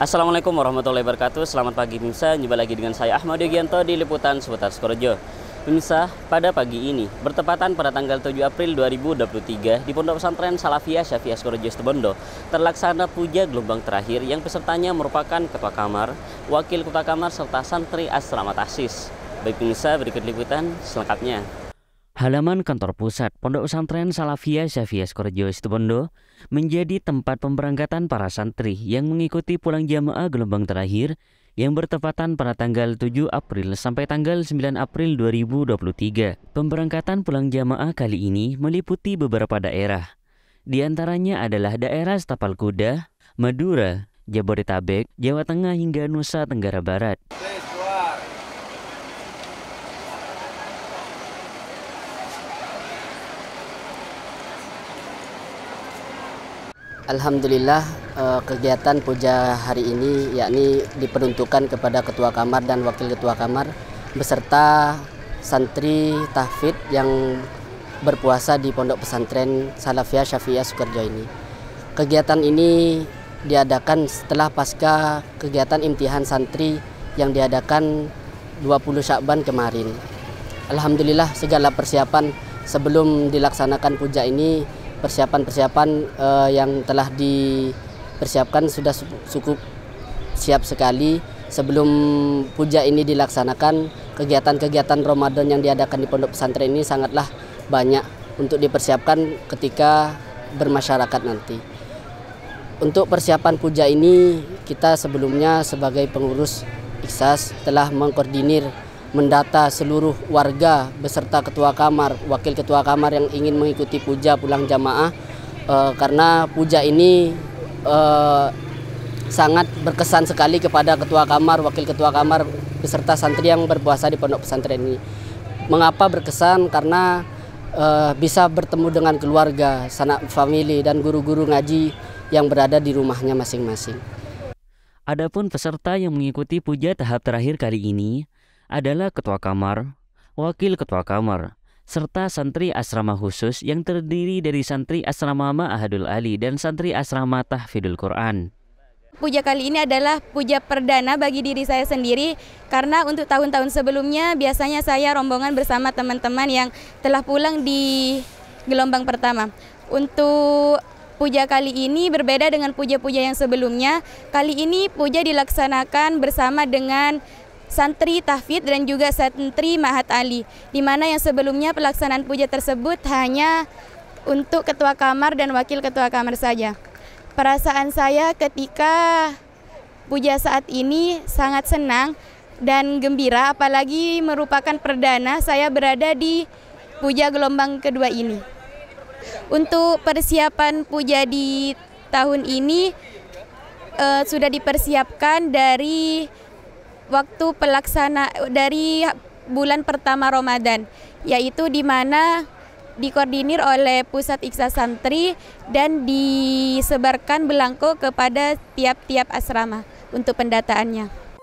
Assalamualaikum warahmatullahi wabarakatuh Selamat pagi Mimsa Jumpa lagi dengan saya Ahmad Yogianto di Liputan Seputar Skorjo Mimsa, pada pagi ini bertepatan pada tanggal 7 April 2023 di Pondok Pesantren Salafiyah Syafi'ah Skorjo Stebondo terlaksana puja gelombang terakhir yang pesertanya merupakan ketua kamar, wakil ketua kamar serta santri asrama tasis. Baik Mimsa, berikut liputan selengkapnya. Halaman kantor pusat Pondok Pesantren Salafiyah Syafiyah Skorjo Situbondo menjadi tempat pemberangkatan para santri yang mengikuti pulang jamaah gelombang terakhir yang bertepatan pada tanggal 7 April sampai tanggal 9 April 2023. Pemberangkatan pulang jamaah kali ini meliputi beberapa daerah. Di antaranya adalah daerah Stapal Kuda, Madura, Jabodetabek, Jawa Tengah hingga Nusa Tenggara Barat. Alhamdulillah eh, kegiatan puja hari ini yakni diperuntukkan kepada ketua kamar dan wakil ketua kamar beserta santri tahfid yang berpuasa di pondok pesantren Salafiyah Syafi'iyah Sukarjo ini. Kegiatan ini diadakan setelah pasca kegiatan imtihan santri yang diadakan 20 Syakban kemarin. Alhamdulillah segala persiapan sebelum dilaksanakan puja ini persiapan-persiapan uh, yang telah dipersiapkan sudah cukup siap sekali sebelum puja ini dilaksanakan kegiatan-kegiatan Ramadan yang diadakan di pondok pesantren ini sangatlah banyak untuk dipersiapkan ketika bermasyarakat nanti. Untuk persiapan puja ini kita sebelumnya sebagai pengurus IKSAS telah mengkoordinir mendata seluruh warga beserta ketua kamar, wakil ketua kamar yang ingin mengikuti puja pulang jamaah e, karena puja ini e, sangat berkesan sekali kepada ketua kamar, wakil ketua kamar beserta santri yang berpuasa di pondok pesantren ini. Mengapa berkesan? Karena e, bisa bertemu dengan keluarga, sanak famili dan guru-guru ngaji yang berada di rumahnya masing-masing. Adapun peserta yang mengikuti puja tahap terakhir kali ini adalah ketua kamar, wakil ketua kamar, serta santri asrama khusus yang terdiri dari santri asrama Ma'ahadul Ali dan santri asrama Tahfidul Quran. Puja kali ini adalah puja perdana bagi diri saya sendiri karena untuk tahun-tahun sebelumnya biasanya saya rombongan bersama teman-teman yang telah pulang di gelombang pertama. Untuk puja kali ini berbeda dengan puja-puja yang sebelumnya. Kali ini puja dilaksanakan bersama dengan santri tahfidz dan juga santri mahat ali, di mana yang sebelumnya pelaksanaan puja tersebut hanya untuk ketua kamar dan wakil ketua kamar saja. Perasaan saya ketika puja saat ini sangat senang dan gembira, apalagi merupakan perdana saya berada di puja gelombang kedua ini. Untuk persiapan puja di tahun ini eh, sudah dipersiapkan dari waktu pelaksana dari bulan pertama Ramadan, yaitu di mana dikoordinir oleh Pusat Iksa Santri dan disebarkan belangko kepada tiap-tiap asrama untuk pendataannya.